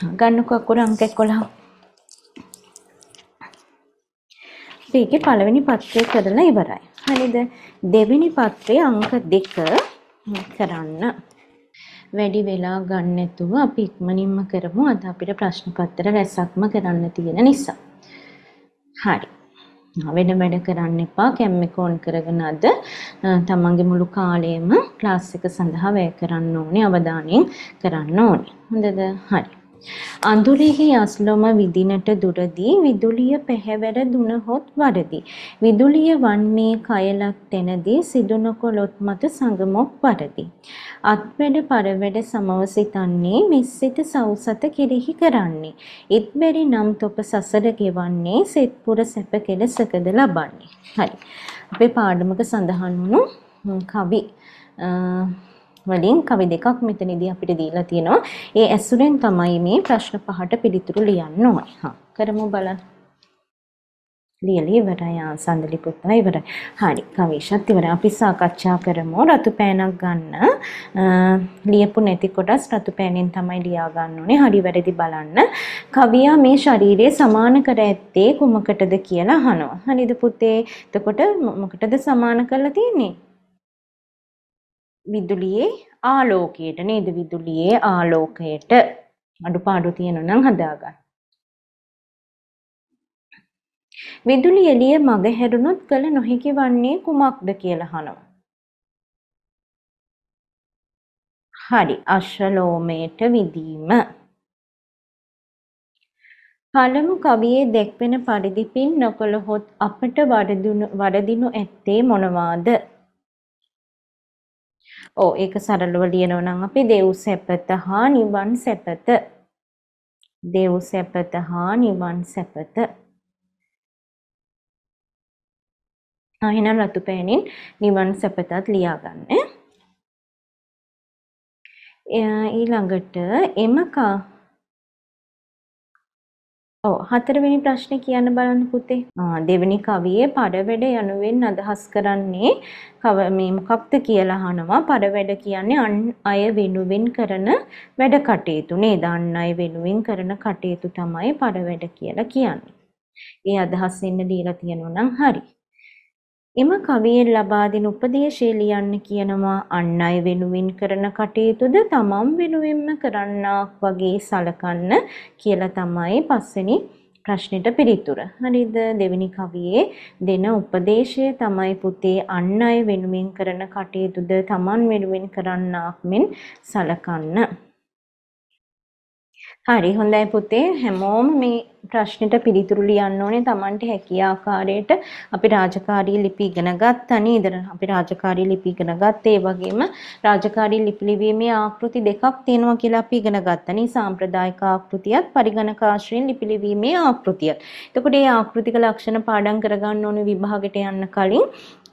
ගන්නකු අකුර අංක 11. ඒකේ පළවෙනි පත්‍රය කරලා ඉවරයි. හරිද? දෙවෙනි පත්‍රයේ අංක 2 කරන්න. වැඩි වෙලා ගන්න නැතුව අපි ඉක්මනින්ම කරමු අද අපිට ප්‍රශ්න පත්‍ර රැසක්ම කරන්න තියෙන නිසා. හරි. වෙන වැඩ කරන්න එපා කැම් එක ඔන් කරගෙන අද තමන්ගේ මුළු කාලයම ක්ලාස් එක සඳහා වැය කරන්න ඕනේ අවධානයෙන් කරන්න ඕනේ. හොඳද? හරි. අඳුරෙහි යස්ලොම විදිනට දුරදී විදුලිය පැහැවර දුනහොත් වරදි. විදුලිය වන්නේ කයලක් තැනදී සිදුනකොළොත් මත සඟමොක් වරදි. අත්වැඩ පරවැඩ සමව සිතන්නේ මෙස්සිත සෞසත කෙරෙහි කරන්නේ. ඉත්බැරි නම් තොප සසර ගෙවන්නේ සෙත්පුර සැප කෙලසකද ලබන්නේ. හරි. අපේ පාඩමක සඳහන් වුණු කවි වලින් කවි දෙකක් මෙතනදී අපිට දීලා තියෙනවා. ඒ ඇසුරෙන් තමයි මේ ප්‍රශ්න පහට පිළිතුරු ලියන්න ඕනේ. හා කරමු බලන්න. ලියලි ඉවරයි ආසන්දලි පුතා ඉවරයි. හරි කවීෂත් ඉවරයි. අපි සාකච්ඡා කරමු රතු පෑනක් ගන්න. ලියපු නැති කොටස් රතු පෑනෙන් තමයි ලියා ගන්න ඕනේ. හරි වැරදි බලන්න. කවියා මේ ශරීරය සමාන කර ඇත්තේ කුමකටද කියලා අහනවා. හරිද පුතේ? එතකොට මොකටද සමාන කරලා තියෙන්නේ? විදුලියේ ආලෝකයට නේද විදුලියේ ආලෝකයට අඩුපාඩු තියෙනවා නම් හදාගන්න. විදුලි එළිය මග හැරුණොත් කල නොහැකි වන්නේ කුමක්ද කියලා අහනවා. හරි අශ්‍රලෝමයට විදීම. පළමු කවියේ දැක්වෙන පරිදි පින් නොකළහොත් අපට වරදිනු ඇත්තේ මොනවාද? ඕ ඒක සරලව ලියනවා නම් අපි දෙව් සැපත හා නිවන් සැපත දෙව් සැපත හා නිවන් සැපත ආයෙනම් රතු පෑනින් නිවන් සැපතත් ලියාගන්න ඊළඟට එමකා ඔව් හතරවෙනි ප්‍රශ්නේ කියන්න බලන්න පුතේ. දෙවෙනි කවියේ පරවැඩ යනුවෙන් අදහස් කරන්නේ කව මේ මොකක්ද කියලා අහනවා. පරවැඩ කියන්නේ අන් අය වෙනුවෙන් කරන වැඩ කටයුතු නේද? අන් අය වෙනුවෙන් කරන කටයුතු තමයි පරවැඩ කියලා කියන්නේ. ඒ අදහස් එන්න දීලා තියෙනවා නම් හරි. එම කවියෙන් ලබා දෙන උපදේශය ලියන්න කියනවා අන් අය වෙනුවෙන් කරන කටයුතුද තමන් වෙනුවෙන්ම කරන්නාක් වගේ සලකන්න කියලා තමයි පස්වෙනි ප්‍රශ්නෙට පිළිතුර. හරිද? දෙවෙනි කවියේ දෙන උපදේශය තමයි පුතේ අන් අය වෙනුවෙන් කරන කටයුතුද තමන් වෙනුවෙන් කරන්නාක් මෙන් සලකන්න. හරි හොඳයි පුතේ හැමෝම මේ ප්‍රශ්නෙට පිළිතුරු ලියන්න ඕනේ Tamante හැකිය ආකාරයට අපි රාජකාරී ලිපි ඉගෙන ගත්තා නේද? අපි රාජකාරී ලිපි ඉගෙන ගත්තේ ඒ වගේම රාජකාරී ලිපි ලිවීමේ ආකෘති දෙකක් තියෙනවා කියලා අපි ඉගෙන ගත්තා නේ සාම්ප්‍රදායික ආකෘතියත් පරිගණක ආශ්‍රයෙන් ලිපි ලිවීමේ ආකෘතියත්. එතකොට මේ ආකෘතික ලක්ෂණ පාඩම් කරගන්න ඕනේ විභාගෙට යන්න කලින්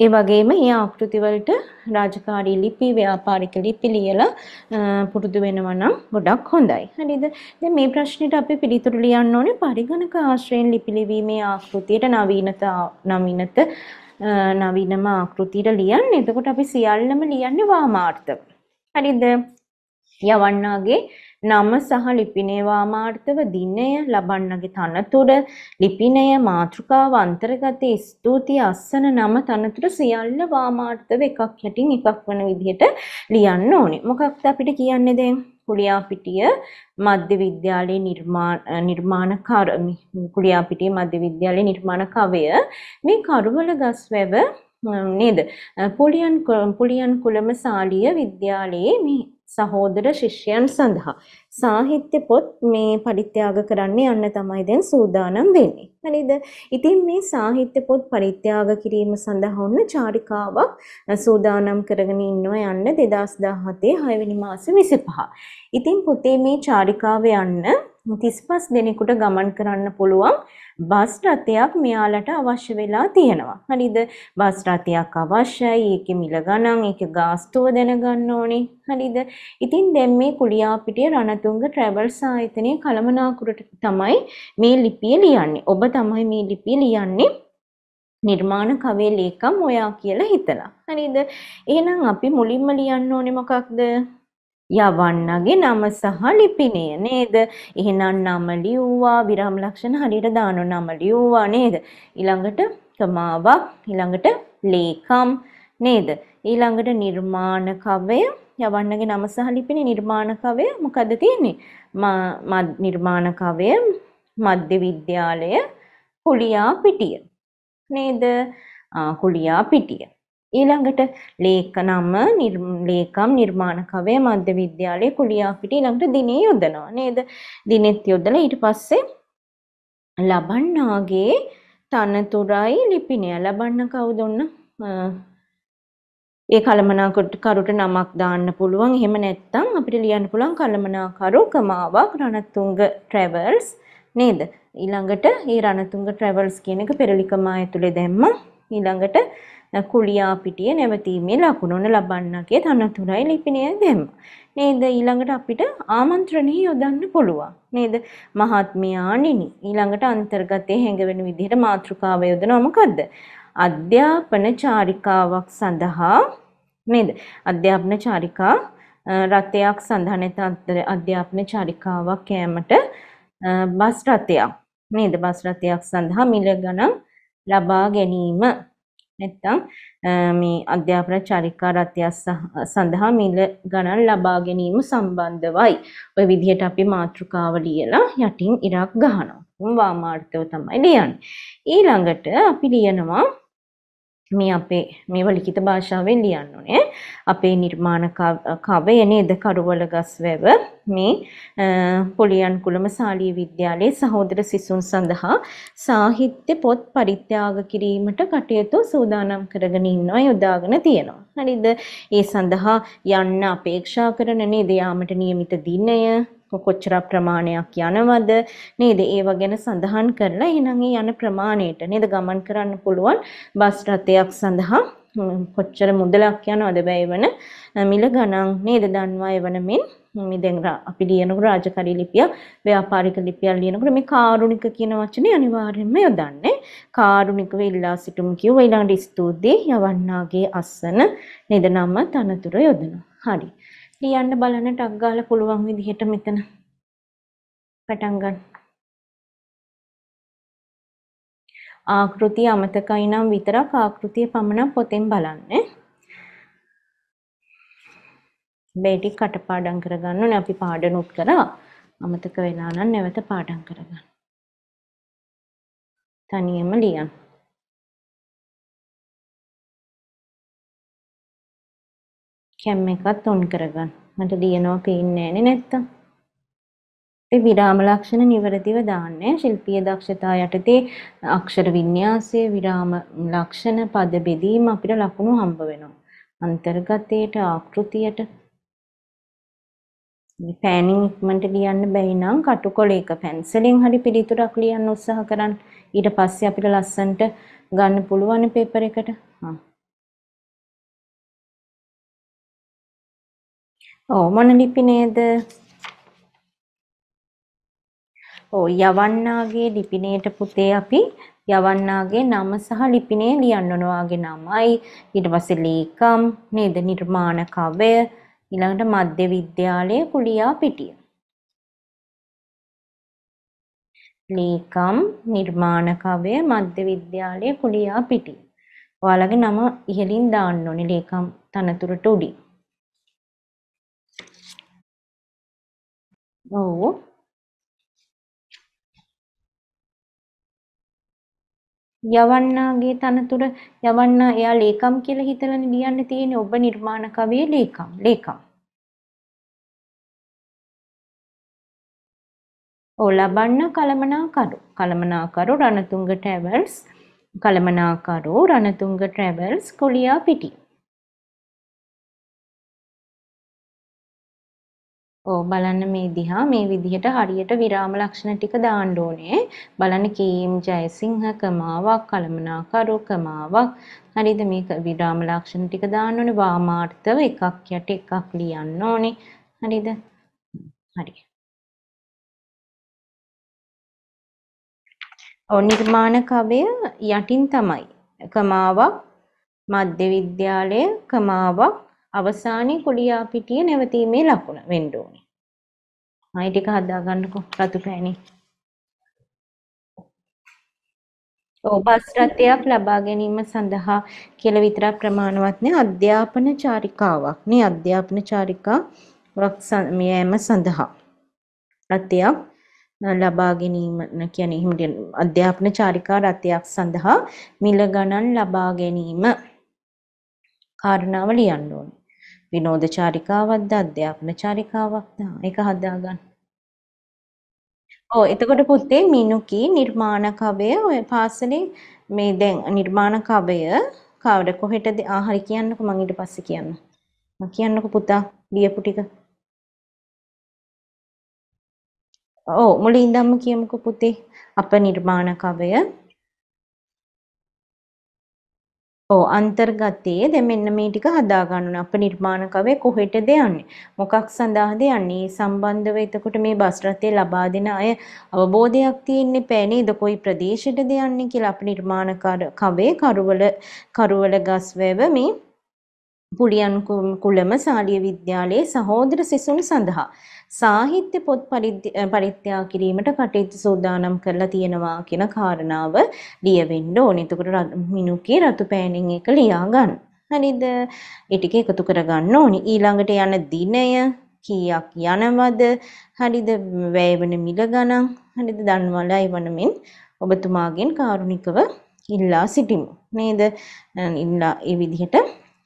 ඒ වගේම මේ ආකෘති වලට රාජකාරී ලිපි ව්‍යාපාරික ලිපි ලියලා පුරුදු වෙනවා නම් ගොඩක් හොඳයි. හරිද? දැන් මේ ප්‍රශ්නෙට අපි පිළිතුරු ලියන්න ඕනේ පරි ත්‍රිගණක ආශ්‍රයෙන් ලිපි ලිවීමේ ආකෘතියට නවීනත නවීනත නවීනම ආකෘතියට ලියන්නේ. එතකොට අපි සියල්ලම ලියන්නේ වාමාර්ථ. හරිද? යවන්නාගේ නම සහ ලිපිනේ වාමාර්ථව දිනය ලබන්නගේ තනතුර ලිපිනය මාතෘකාව අන්තර්ගතය ස්තුති අස්සන නම තනතුර සියල්ල වාමාර්ථව එකක් යටින් එකක් වන විදිහට ලියන්න ඕනේ. මොකක්ද අපිට කියන්නේ දැන්? කුලියාපිටිය මධ්‍ය විද්‍යාලයේ නිර්මාණකාර කුලියාපිටිය මධ්‍ය විද්‍යාලයේ නිර්මාණ කවය මේ කරුවල ගස්වැව නේද පුලියන් පුලියන් කුලම සාලිය විද්‍යාලයේ මේ සහෝදර ශිෂ්‍යයන් සඳහා සාහිත්‍ය පොත් මේ පරිත්‍යාග කරන්නේ යන්න තමයි දැන් සූදානම් වෙන්නේ. හරිද? ඉතින් මේ සාහිත්‍ය පොත් පරිත්‍යාග කිරීම සඳහා ඔන්න චාරිකාවක් සූදානම් කරගෙන ඉන්නවා යන්න 2017 6 වෙනි මාසේ 25. ඉතින් පුතේ මේ චාරිකාව යන්න 35 දෙනෙකුට ගමන් කරන්න පුළුවන් බස් රථයක් මෙයාලට අවශ්‍ය වෙලා තියෙනවා. හරිද? බස් රථයක් අවශ්‍යයි. ඒකේ මිල ගණන්, ඒකේ ගාස්තුව දැනගන්න ඕනේ. හරිද? ඉතින් දැන් මේ කුලියාපිටිය රණතුංග ට්‍රැවල්ස් ආයතනයේ කලමනාකරට තමයි මේ ලිපිය ලියන්නේ. ඔබ තමයි මේ ලිපිය ලියන්නේ. නිර්මාණ කවේ ලේකම් ඔයා කියලා හිතලා. හරිද? එහෙනම් අපි මුලින්ම ලියන්න ඕනේ මොකක්ද? යවන්නගේ නම සහ ලිපිනය නේද? එහෙනම් නම ලියුවා විරාම ලක්ෂණ හරියට දානවා නම ලියුවා නේද? ඊළඟට කමාවක් ඊළඟට ලේකම් නේද? ඊළඟට නිර්මාණ කවය යවන්නගේ නම සහ ලිපිනේ නිර්මාණ කවය මොකද්ද තියෙන්නේ? මා නිර්මාණ කවය මධ්‍ය විද්‍යාලය කුලියා පිටිය. නේද? කුලියා පිටිය. ඊළඟට ලේකනම ලේකම් නිර්මාණකවේ මධ්‍ය විද්‍යාලයේ කුලියාපිට ඊළඟට දිනේ යොදනවා නේද? දිනෙත් යොදලා ඊට පස්සේ ලබන්නාගේ තනතුරයි ලිපිනය ලබන්න කවුද ඔන්න? ඒ කලමනාකරුට නමක් දාන්න පුළුවන්. එහෙම නැත්නම් අපිට ලියන්න පුළුවන් කලමනාකරු කමාවක් රණතුංග ට්‍රැවල්ස් නේද? ඊළඟට මේ රණතුංග ට්‍රැවල්ස් කියන එක පෙරලිකමා ඇතුලේ දැම්මා. ඊළඟට කුලියා පිටිය නැවතීමේ ලකුණුන ලබන්නගේ තනතුරයි ලිපිනය දෙම. නේද ඊළඟට අපිට ආමන්ත්‍රණය යොදන්න පුළුවන්. නේද මහත්මයානිනි ඊළඟට අන්තර්ගතය හැඟවෙන විදිහට මාතෘකාව යොදනවා මොකද්ද? අධ්‍යාපන චාරිකාවක් සඳහා නේද? අධ්‍යාපන චාරිකා රථයක් සඳහා නැත්නම් අධ්‍යාපන චාරිකාවක් කෑමට බස් රථයක් නේද බස් රථයක් සඳහා මිල ගණන් ලබා ගැනීම නැත්තම් මේ අධ්‍යාපන චාරිකා රත්ය සඳහා මිල ගණන් ලබා ගැනීම සම්බන්ධවයි. ඔය විදිහට අපි මාතෘකාව ලියලා යටින් ඉරක් ගහනවා. වාමාර්ථව තමයි ලියන්නේ. ඊළඟට අපි ලියනවා මේ අපේ මේව ලිඛිත භාෂාවෙන් ලියන්න ඕනේ. අපේ නිර්මාණ කවය නේද කරුවල ගස්වැව මේ පොලියන් කුලම සාලී විද්‍යාලයේ සහෝදර සිසුන් සඳහා සාහිත්‍ය පොත් පරිත්‍යාග කිරීමට කටයුතු සූදානම් කරගෙන ඉන්නවා යොදාගෙන තියෙනවා. හරිද? ඒ සඳහා යන්න අපේක්ෂා කරන නේද යාමට නියමිත දිනය කොච්චර ප්‍රමාණයක් යනවද නේද ඒව ගැන සඳහන් කරලා එහෙනම් ඒ යන ප්‍රමාණයට නේද ගමන් කරන්න පුළුවන් බස් රථයක් සඳහා කොච්චර මුදලක් යනවද බැයවන මිල ගණන් නේද දන්වා එවන මෙන් මේ දැන් අපි ලියනකොට රාජකාරී ලිපිය ව්‍යාපාරික ලිපියක් ලියනකොට මේ කාරුණික කියන වචනේ අනිවාර්යයෙන්ම යොදන්නේ කාරුණිකව ඉල්ලා සිටුම් කියුව ඊළඟට ස්තුතියි යවන්නාගේ අසන නේද නම තනතුර යොදනවා හරි ලියන්න බලන ටක් ගාලා පුළුවන් විදිහට මෙතන පටන් ගන්න. ආකෘතිය අමතකයි නම් විතරක් ආකෘතිය පමණක් පොතෙන් බලන්න. මේ ටික කටපාඩම් කරගන්න ඕනේ අපි පාඩනුත් කරා. අමතක වෙලා නම් නැවත පාඩම් කරගන්න. තනියම ලියන්න. කැම් එකත් ඔන් කරගන්න මට ලියනවා පේන්නේ නැනේ නැත්තම් විරාම ලක්ෂණ නිවැරදිව දාන්නේ ශිල්පීය දක්ෂතා යටතේ අක්ෂර වින්‍යාසය විරාම ලක්ෂණ පද බෙදීම අපිට ලකුණු හම්බ වෙනවා අන්තර්ගතයට ආකෘතියට මේ පෑනින් ඉක්මනට ලියන්න බැයි නම් කටුකොලයක පැන්සලෙන් හරි පිළිතුරක් ලියන්න උත්සාහ කරන්න ඊට පස්සේ අපිට ලස්සන්ට ගන්න පුළුවන් පේපර් එකට හා ඔව් මොන ලිපි නේද? ඔව් යවන්නාගේ ලිපිණේට පුතේ අපි යවන්නාගේ නම සහ ලිපිණේ ලියන්න ඕනවාගේ නමයි ඊට පස්සේ ලේකම් නේද නිර්මාණ කවය ඊළඟට මධ්‍ය විද්‍යාලයේ කුලියා පිටිය ලේකම් නිර්මාණ කවය මධ්‍ය විද්‍යාලයේ කුලියා පිටිය ඔයාලගේ නම ඉහලින් දාන්න ඕනේ ලේකම් තනතුරට උඩින් No. යවන්නාගේ තනතුර යවන්නා එයා ලේකම් කියලා හිතලානේ ලියන්න තියෙන්නේ ඔබ නිර්මාණ කවියේ ලේකම් ලේකම් ඔව් ලබන්න කලමනාකරු කලමනාකරු රණතුංග ට්‍රැවල්ස් කලමනාකරු රණතුංග ට්‍රැවල්ස් කොලියා පිටි ඕ බලන්න මේ දිහා මේ විදිහට හරියට විරාම ලක්ෂණ ටික දාන්න ඕනේ. බලන්න කීම් ජයසිංහ කමාවක් කලමනාකරු කමාවක් හරිද මේක විරාම ලක්ෂණ ටික දාන්න ඕනේ වාමාර්ථව එකක් යට එකක් ලියන්න ඕනේ හරිද හරි ඔව් නිර්මාණ කවය යටින් තමයි කමාවක් මධ්‍ය විද්‍යාලය කමාවක් අවසානයේ කුඩියා පිටිය නැවතීමේ ලකුණ වෙන්න ඕනේ. ආයි ටික හදා ගන්නකො රතු පෑනේ. බස් රථයක් ලබා ගැනීම සඳහා කියලා විතරක් ප්‍රමාණවත් නේ අධ්‍යාපන චාරිකාවක් නේ අධ්‍යාපන චාරිකාවක් යෑම සඳහා රථයක් ලබා ගැනීම කියන්නේ එහෙම අධ්‍යාපන චාරිකා රථයක් සඳහා මිල ගණන් ලබා ගැනීම කාරණාව ලියන්න ඕනේ විනෝද චාරිකාවක්ද අධ්‍යාපන චාරිකාවක්ද ඒක හදාගන්න. ඔව් එතකොට පුතේ මිනුකි නිර්මාණ කවය ඔය පාසලේ මේ දැන් නිර්මාණ කවය කවුද කොහෙටද ආහරි කියන්නකෝ මම ඊට පස්සේ කියන්න. මම කියන්නකෝ පුතා ලියපු ටික. ඔව් මුලින් ඉඳන්ම කියමුකෝ පුතේ අප නිර්මාණ කවය ඔව් අන්තර්ගතයේ දැන් මෙන්න මේ ටික හදා ගන්න ඕනේ. අපේ නිර්මාණකවේ කොහෙටද යන්නේ? මොකක් සඳහාද යන්නේ? ඒ සම්බන්ධව එතකොට මේ බස් රථය ලබා දෙන අය අවබෝධයක් තියෙන්න එපා නේද? කොයි ප්‍රදේශයටද යන්නේ කියලා අපේ නිර්මාණකාර කවේ කරවල කරවල ගස්වැව මේ පුලියන් කුලම සාලිය විද්‍යාලයේ සහෝදර සිසුන් සඳහා සාහිත්‍ය පොත් පරිත්‍යාග කිරීමට කටයුතු සූදානම් කරලා තියෙනවා කියන කාරණාව ලියවෙන්න ඕනේ. එතකොට මිනුකේ රතුපෑණින් එක ලියා ගන්න. හරිද? ඒ ටික එකතු කරගන්න ඕනේ. ඊළඟට යන දිනය කීයක් යනවද? හරිද? වැය වෙන මිල ගණන් හරිද? දන්වලයි වනමින් ඔබතුමාගෙන් කාරුණිකව ඉල්ලා සිටිමු. නේද? ඉල්ලා ඒ විදිහට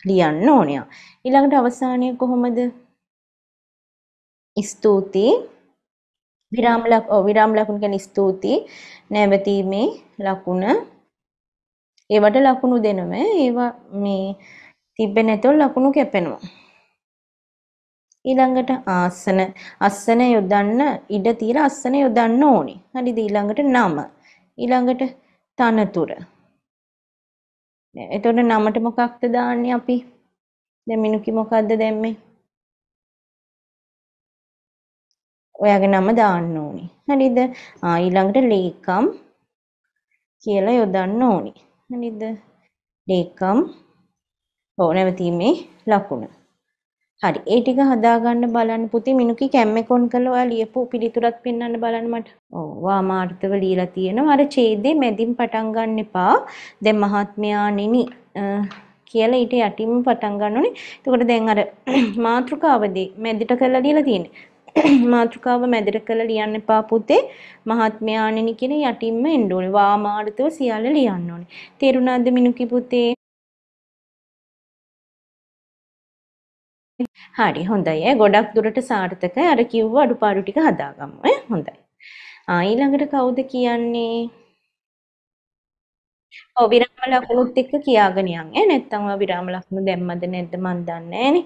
ලියන්න ඕනේ. ඊළඟට අවසානයේ කොහොමද ස්තුතියි විරාම ලක් විරාම ලකුණු කියන්නේ ස්තුතියි නැවතීමේ ලකුණ ඒවට ලකුණු දෙනවා ඒවා මේ තිබෙන්නේ නැතොත් ලකුණු කැපෙනවා ඊළඟට ආසන අස්සන යොදන්න ඉඩ තියලා අස්සන යොදන්න ඕනේ හරිද ඊළඟට නම ඊළඟට තනතුර එතකොට නමට මොකක්ද දාන්නේ අපි දැන් මිනුකි මොකද්ද දැම්මේ ඔයාගේ නම දාන්න ඕනේ. හරිද? ආ ඊළඟට ලේකම් කියලා යොදන්න ඕනේ. හරිද? ලේකම් ඔව් නැවතීමේ ලකුණ. හරි. ඒ ටික හදාගන්න බලන්න පුතේ මිනුකි කැම්මේ කොන් කරලා ඔයා ලියපු පිළිතුරත් පෙන්වන්න බලන්න මට. ඔව් වාමාර්ථව ලියලා තියෙනවා. අර ඡේදේ මැදින් පටන් ගන්න එපා. දැන් මහත්මයාණෙනි කියලා ඊට යටින්ම පටන් ගන්න ඕනේ. එතකොට දැන් අර මාත්‍රිකාවදී මැදිට කරලා දීලා තියෙන්නේ. මාතෘකාව මැදට කළ ලියන්න එපා පුතේ. මහත්මයාණෙනි කියන යටින්ම එන්න ඕනේ. වාමාර්ථව සියල්ල ලියන්න ඕනේ. තේරුණාද මිනුකි පුතේ? හරි හොඳයි. ගොඩක් දුරට සාර්ථකයි. අර කිව්ව අඩුපාඩු ටික හදාගමු. ඈ හොඳයි. ආ ඊළඟට කවුද කියන්නේ? ඔව් විරාම ලකුණුත් එක්ක කියාගෙන යන් ඈ නැත්තම් ඔය විරාම ලකුණු දැම්මද නැද්ද මන් දන්නේ නෑනේ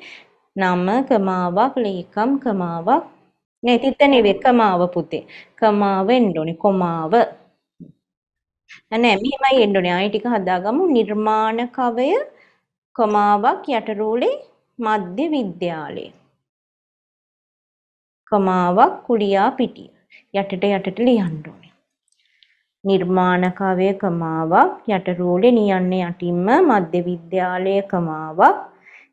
නම කමාවක් ලේකම් කමාවක් නේ තිත්ත නෙවෙයි කමාව පුතේ. කමාව එන්න ඕනේ කොමාව. නෑ මෙහෙමයි එන්න ඕනේ. ආයි ටික හදාගමු. නිර්මාණ කවය කමාවක් යට රෝලේ මධ්‍ය විද්‍යාලය. කමාවක් කුලියා පිටිය. යටට යටට ලියන්න ඕනේ. නිර්මාණ කවය කමාවක් යට රෝලේ නියන්න යටින්ම මධ්‍ය විද්‍යාලය කමාවක්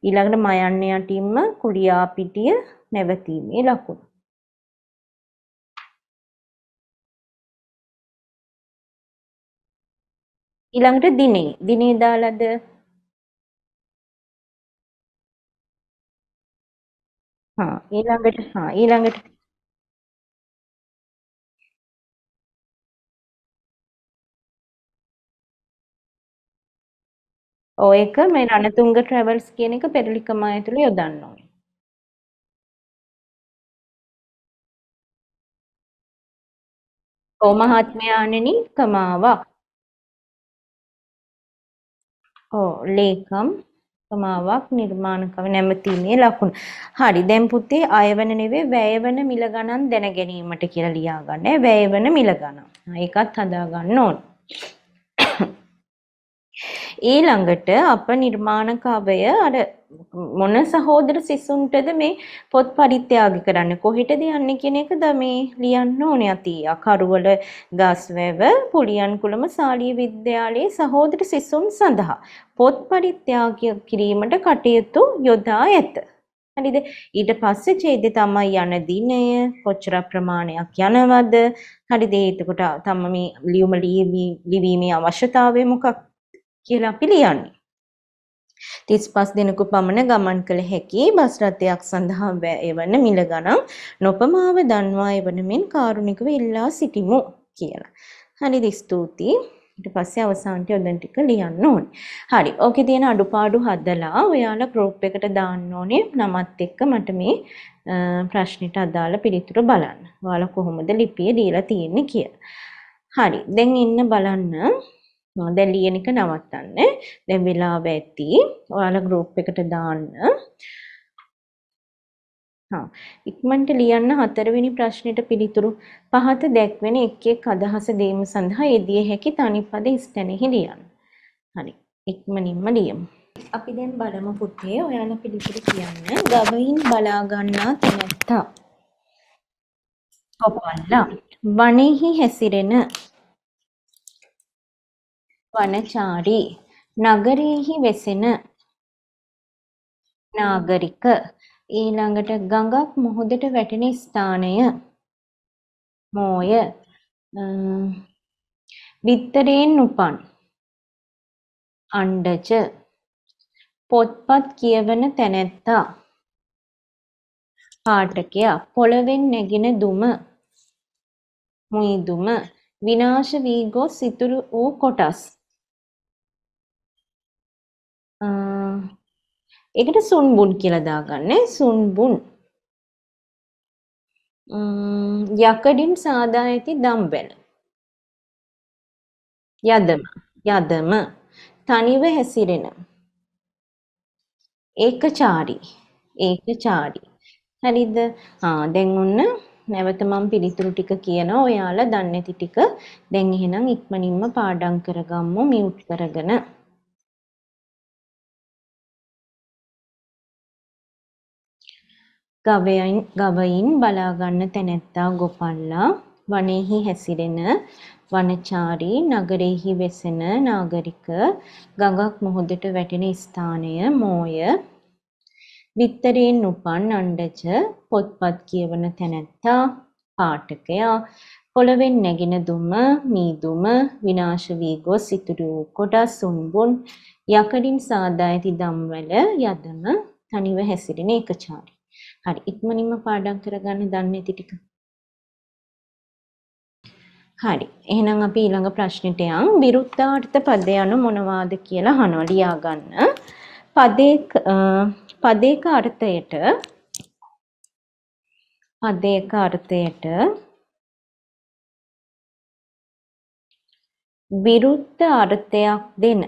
ඊළඟට මයන්න යටින්ම කුලියා පිටිය නැවතීමේ ලකුණු. ඊළඟට දිනේ දිනේ දාලාද හා ඊළඟට හා ඊළඟට ඔය එක මේ රණතුංග ට්‍රැවල්ස් කියන එක පෙරලිකම ඇතුළේ යොදන්න ඕනේ. කො මහත්මයාණෙනි කමාවක් ඔව් ලේකම් උපමාවක් නිර්මාණකව නැමැතිීමේ ලකුණ. හරි දැන් පුතේ අයවන නෙවෙයි වැයවන මිල ගණන් දැන ගැනීමට කියලා ලියා ගන්න. වැයවන මිල ගණන්. ඒකත් හදා ගන්න ඕන. ඊළඟට අප නිර්මාණකාවය අර මොන සහෝදර සිසුන්ටද මේ පොත් පරිත්‍යාග කරන්න කොහෙටද යන්නේ කියන එක ද මේ ලියන්න ඕනේ අතියා කරවල ගස්වැව පුලියන් කුලම සාලී විද්‍යාලයේ සහෝදර සිසුන් සඳහා පොත් පරිත්‍යාග කිරීමට කටයුතු යොදා ඇත හරිද ඊට පස්සේ ඡේදේ තමයි යන දිනය කොච්චර ප්‍රමාණයක් යනවද හරිද එතකොට තම මේ ලියුම ලියීමේ අවශ්‍යතාවය මොකක්ද කියලා අපි ලියන්නේ. 35 දිනක පමණ ගමන් කළ හැකි බස් රථයක් සඳහා එවන මිල ගණන් නොපමාව දන්වා එවන මෙන් කාරුණිකව ඉල්ලා සිටිමු කියලා. හරිද ස්තුතියි. ඊට පස්සේ අවසානට යොදන් ටික ලියන්න ඕනේ. හරි. ඕකේ තියෙන අඩුපාඩු හදලා ඔයාලා group එකට දාන්න ඕනේ. නමත් එක්ක මට මේ ප්‍රශ්නෙට අදාළ පිළිතුර බලන්න. ඔයාලා කොහොමද ලිපිය දීලා තියෙන්නේ කියලා. හරි. දැන් ඉන්න බලන්න දැන් ලියන එක නවත්තන්න. දැන් වෙලාව ඇති. ඔයාලා group එකට දාන්න. හා ඉක්මනට ලියන්න හතරවෙනි ප්‍රශ්නෙට පිළිතුරු පහත දැක්වෙන එක් එක් අදහස දීම සඳහා යෙදිය හැකි තනිපද ස්තැනෙහි ලියන්න. හරි. ඉක්මනින්ම ලියමු. අපි දැන් බලමු පුතේ ඔයාලා පිළිතුරු කියන්න. ගවයින් බලා ගන්නා තැනැත්තා. කොපල්ලා වනේහි හැසිරෙන වනචාරී නගරයෙහි වෙසෙන නාගරික ඊළඟට ගඟක් මුහුදට වැටෙන ස්ථානය මෝය බිත්තරයෙන් උපන් අණ්ඩජ පොත්පත් කියවන තැනැත්තා පාටකයා පොළවෙන් නැගෙන දුම මුයිදුම විනාශ වී ගොස් ඉතුරු වූ කොටස් ඒකට සුන්බුන් කියලා දාගන්නේ සුන්බුන් යකඩින් සාදා ඇති දම්බැල යදම යදම තනිව හැසිරෙන ඒකචාරී ඒකචාරී හරිද දැන් ඔන්න නැවත මම පිළිතුරු ටික කියනවා ඔයාලා දන්නේ නැති ටික දැන් එහෙනම් ඉක්මනින්ම පාඩම් කරගම්මු මියුට් කරගෙන ගවයන් ගවයින් බලාගන්න තැනැත්තා ගොපල්ලා වනේහි හැසිරෙන වනචාරී නගරෙහි වෙසෙන නාගරික ගඟක් මුහුදට වැටෙන ස්ථානය මෝය විත්තරයෙන් උපන් අණ්ඩජ පොත්පත් කියවන තැනැත්තා පාඨකයා පොළවෙන් නැගෙන දුම මීදුම විනාශ වී ගොස් ඉතුරු කොටස් උන්බුන් යකඩින් සාදා ඇති දම්වැල යදම තනිව හැසිරෙන එකචාරී හරි ඉක්මනින්ම පාඩම් කරගන්න දන්නේ නැති ටික. හරි. එහෙනම් අපි ඊළඟ ප්‍රශ්නෙට යන් විරුද්ධාර්ථ පද යනු මොනවාද කියලා අහනවා ලියා ගන්න. පදේක පදේක අර්ථයට පදේක අර්ථයට විරුද්ධ අර්ථයක් දෙන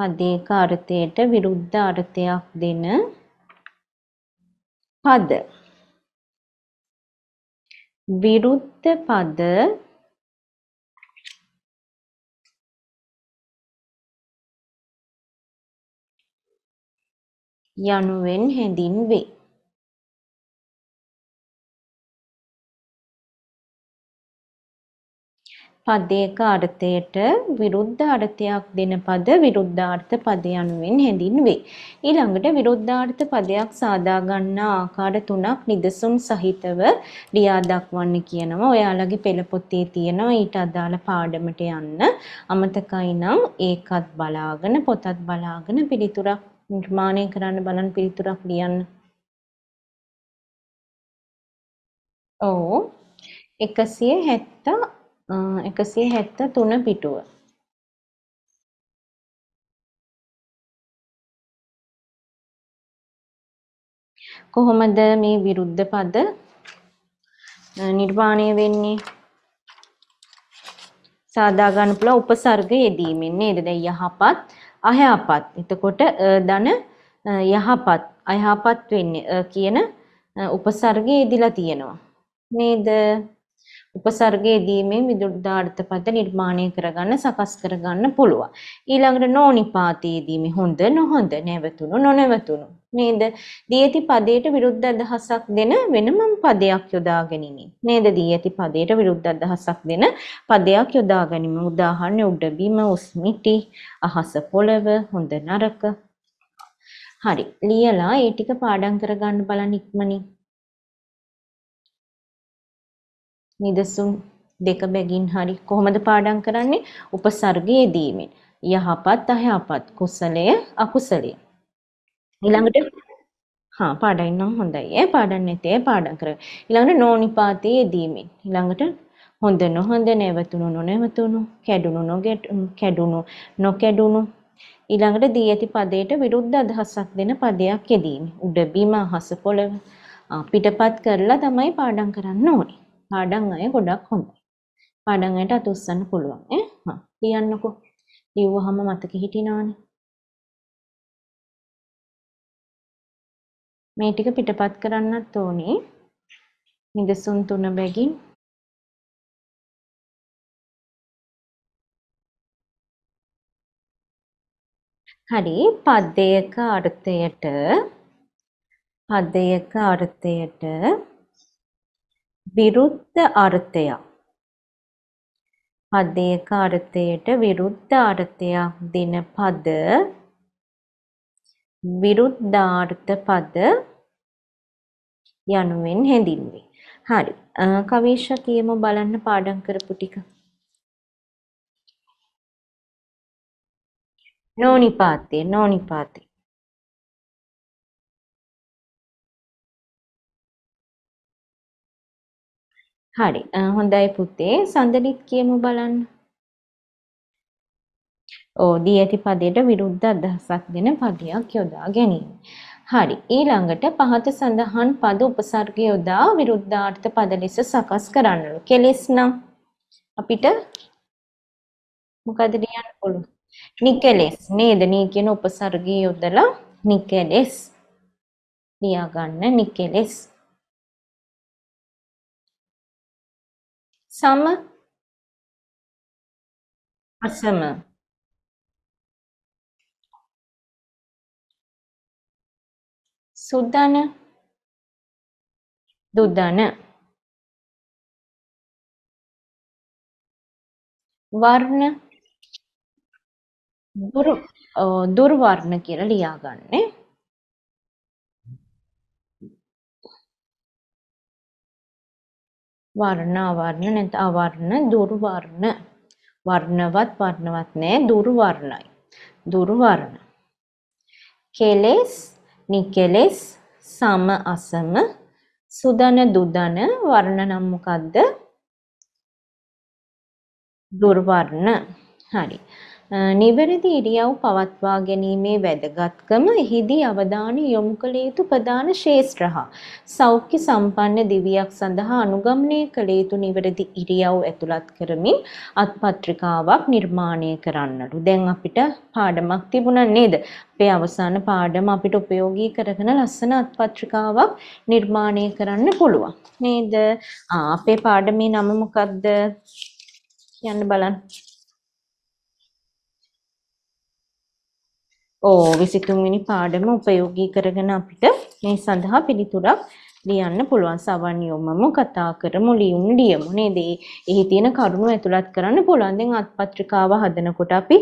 පදයක අර්ථයට විරුද්ධ අර්ථයක් දෙන පද විරුද්ධ පද යනුවෙන් හැඳින්වේ පදයක අර්ථයට විරුද්ධ අර්ථයක් දෙන පද විරුද්ධාර්ථ පද යනුවෙන් හැඳින්වේ. ඊළඟට විරුද්ධාර්ථ පදයක් සාදා ගන්නා ආකාර තුනක් නිදසුන් සහිතව ලියා දක්වන්න කියනවා. ඔයාලගේ පෙළ පොතේ තියෙන ඊට අදාළ පාඩමට යන්න. අමතකයි නම් ඒකත් බලාගෙන පොතත් බලාගෙන පිළිතුරක් නිර්මාණය කරන්න බලන්න පිළිතුරක් ලියන්න. ඔව් 170 එකසේ හැත්ත තුන පිටුව. කොහොමද මේ විරුද්ධ පද නිර්මාණය වෙන්නේ? සාදා ගන්න පුළුවන් උපසර්ග යෙදීමෙන් නේද? දැන් යහපත්, අයහපත්. එතකොට ධන යහපත්, අයහපත් වෙන්නේ කියන උපසර්ගය යෙදিলা තියෙනවා. නේද? උපසර්ගයේදී මේ විදුර්ධාර්ථපද නිර්මාණය කරගන්න සකස් කරගන්න පුළුවන්. ඊළඟට නෝනිපාතයේදී මේ හොඳ නොහොඳ නැවතුණු නොනැවතුණු නේද? දීයති පදයට විරුද්ධ අදහසක් දෙන වෙනම පදයක් යොදා ගැනීම. නේද? දීයති පදයට විරුද්ධ අදහසක් දෙන පදයක් යොදා ගැනීම. උදාහරණ උඩ බිම උස්මිටි අහස පොළව හොඳ නරක හරි ලියලා ඒ ටික පාඩම් කරගන්න බලන්න ඉක්මනින් නිදසුන් දෙක බැගින් හරි කොහොමද පාඩම් කරන්නේ? උපසර්ගයේ දීමෙන්. යහපත් අයහපත් කුසලය අකුසලය. ඊළඟට හා පාඩම් නම් හොඳයි. ඒ පාඩම් නැතේ පාඩම් කරගන්න. ඊළඟට නෝනිපාතයේ යෙදීමෙන්. ඊළඟට හොඳ නොහොඳ නැවතුණු නොනැවතුණු කැඩුණු නොකැඩුණු කැඩුණු නොකැඩුණු ඊළඟට දී ඇති පදයට විරුද්ධ අදහසක් දෙන පදයක් යෙදීම. උඩ බිම අහස පොළව පිටපත් කරලා තමයි පාඩම් කරන්න ඕනේ. පාඩම් අය ගොඩක් හොඳයි. පාඩම් අයට අත උස්සන්න පුළුවන් ඈ. හා ලියන්නකෝ. ලියුවහම මතක හිටිනවනේ. මේ ටික පිටපත් කරන්නත් ඕනේ. නිදසුන් තුන බැගින් හරි පද්‍යයක අර්ථයට පද්‍යයක අර්ථයට විරුද්ධ අර්ථයක්. පදයක අර්ථයට විරුද්ධ අර්ථයක් දෙන පද විරුද්ධාර්ථ පද යනුවෙන් හැඳින්වේ. හරි. කවීෂ කියමු බලන්න පාඩම් කරපු ටික. නෝනිපාතේ නෝනිපාතේ හරි. හොඳයි පුතේ. සඳලිත් කියමු බලන්න. ඕ දී ඇති පදයට විරුද්ධ අදහසක් දෙන පදයක් යොදා ගැනීම. හරි. ඊළඟට පහත සඳහන් පද උපසර්ග යොදා විරුද්ධාර්ථ පද ලෙස සකස් කරන්නලු. කෙලෙස් නම් අපිට මොකද ලියන්න පුළුවන්? නිකෙලෙස් නේද? නී කියන උපසර්ගය යොදලා නිකෙලෙස් ලියා ගන්න නිකෙලෙස්. සම අසම සුදන දුදන වර්ණ දුර්වර්ණ කියලා ලියාගන්නේ වර්ණ අවර්ණ නැත් අවර්ණ දුරු වර්ණ වර්ණවත් වර්ණවත් නෑ දුරු වර්ණයි දුරු වර්ණ කෙලස් නිකෙලස් සම අසම සුදන දුදන වර්ණ නම් මොකද්ද දුර්වර්ණ හරි නිවැරදි ඉරියව් පවත්වා ගැනීමේ වැදගත්කම එහිදී අවධානය යොමු කළ යුතු ප්‍රධාන ශේස්ත්‍ර හා සෞඛ්‍ය සම්පන්න දිවියක් සඳහා අනුගමනය කළ යුතු නිවැරදි ඉරියව් ඇතුළත් කරමින් අත්පත්‍රිකාවක් නිර්මාණය කරන්නලු. දැන් අපිට පාඩමක් තිබුණා නේද? අපේ අවසාන පාඩම අපිට ප්‍රයෝගී කරගෙන ලස්සන අත්පත්‍රිකාවක් නිර්මාණය කරන්න පුළුවන්. නේද? අපේ පාඩමේ නම මොකක්ද? යන්න බලන්න. ඕ 23 වෙනි පාඩම උපයෝගී කරගෙන අපිට මේ සඳහා පිළිතුරක් ලියන්න පුළුවන් සවන් යොමම කතා කරමු ලියුම් ලියමු නේද එහි තියෙන කරුණු ඇතුළත් කරන්න පුළුවන් දැන් අත්පත්‍රිකාව හදනකොට අපි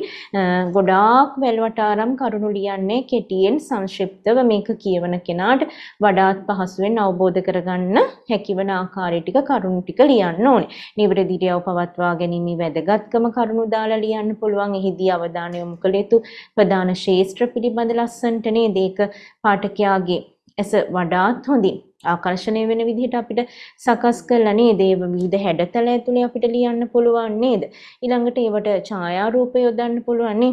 ගොඩාක් වැල්වටාරම් කරුණු ලියන්නේ කෙටියෙන් සංක්ෂිප්තව මේක කියවන කෙනාට වඩාත් පහසුවෙන් අවබෝධ කරගන්න හැකිවන ආකාරය ටික කරුණු ටික ලියන්න ඕනේ. නිවැරදි ඉරියව් පවත්වා ගැනීම වැදගත්කම කරුණු දාලා ලියන්න පුළුවන්. එහිදී අවධානය යොමු කළ යුතු ප්‍රධාන ශේෂ්ත්‍ර පිළිබඳ ලස්සන්ට නේද ඒක පාඨකයාගේ ඇස වඩාත් හොඳින් ආකර්ෂණය වෙන විදිහට අපිට සකස් කරලා නේද ඒ විවිධ හැඩතල ඇතුලේ අපිට ලියන්න පුළුවන් නේද ඊළඟට ඒවට ඡායාරූප යොදන්න පුළුවන් නේ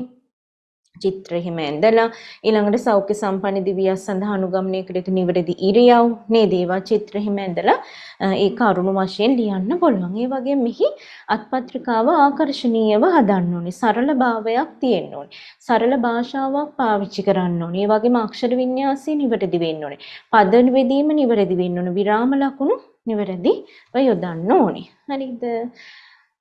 චිත්‍ර හිම ඇඳලා ඊළඟට සෞඛ්‍ය සම්පන්න දිවියක් සඳහා අනුගමනය කෙරෙන නිවැරදි ඉරියව් නේද ඒවා චිත්‍ර හිම ඇඳලා ඒ කරුණු වශයෙන් ලියන්න පුළුවන්. ඒ වගේ මෙහි අත්පත්‍රිකාව ආකර්ශනීයව හදන්න ඕනේ. සරල භාවයක් තියෙන්න ඕනේ. සරල භාෂාවක් පාවිච්චි කරන්න ඕනේ. ඒ වගේම අක්ෂර වින්‍යාසය නිවැරදි වෙන්න ඕනේ. පද වේදීම නිවැරදි වෙන්න ඕනේ. විරාම ලකුණු නිවැරදිව යොදන්න ඕනේ. හරිද?